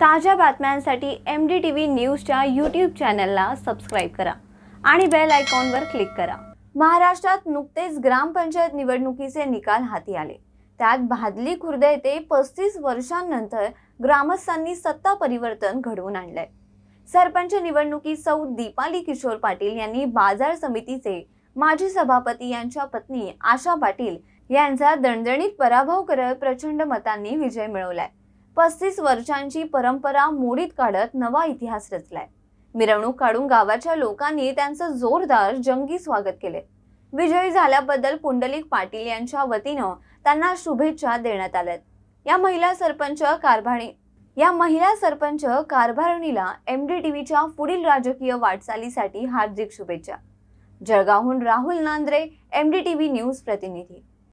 ताज्या बातम्यांसाठी M D T V न्यूजच्या यूट्यूब चॅनलला सबस्क्राईब करा आणि बेल आयकॉनवर क्लिक करा महाराष्ट्रात नुकतेच ग्रामपंचायत निवडणुकीचे निकाल हाती आले त्यात भादली खुर्द येथे पस्तीस वर्षांनंतर ग्रामस्थांनी सत्ता परिवर्तन घडवून आणलंय सरपंच निवडणुकी सौ दीपाली किशोर पाटील यांनी बाजार समितीचे माजी सभापती यांच्या पत्नी आशा पाटील यांचा दणदणीत पराभव करत प्रचंड मतांनी विजय मिळवलाय पस्तीस वर्षांची परंपरा मोडीत काढत नवा इतिहास रचलाय मिरवणूक काढून गावाच्या लोकांनी त्यांचं जोरदार जंगी स्वागत केले विजयी झाल्याबद्दल पुंडलिक पाटील यांच्या वतीनं त्यांना शुभेच्छा देण्यात आल्यात या महिला सरपंच कारभाणी या महिला सरपंच कारभारणीला एम डी टी व्हीच्या पुढील राजकीय वाटचालीसाठी हार्दिक शुभेच्छा जळगावहून Rahul Nandre M D T V news प्रतिनिधी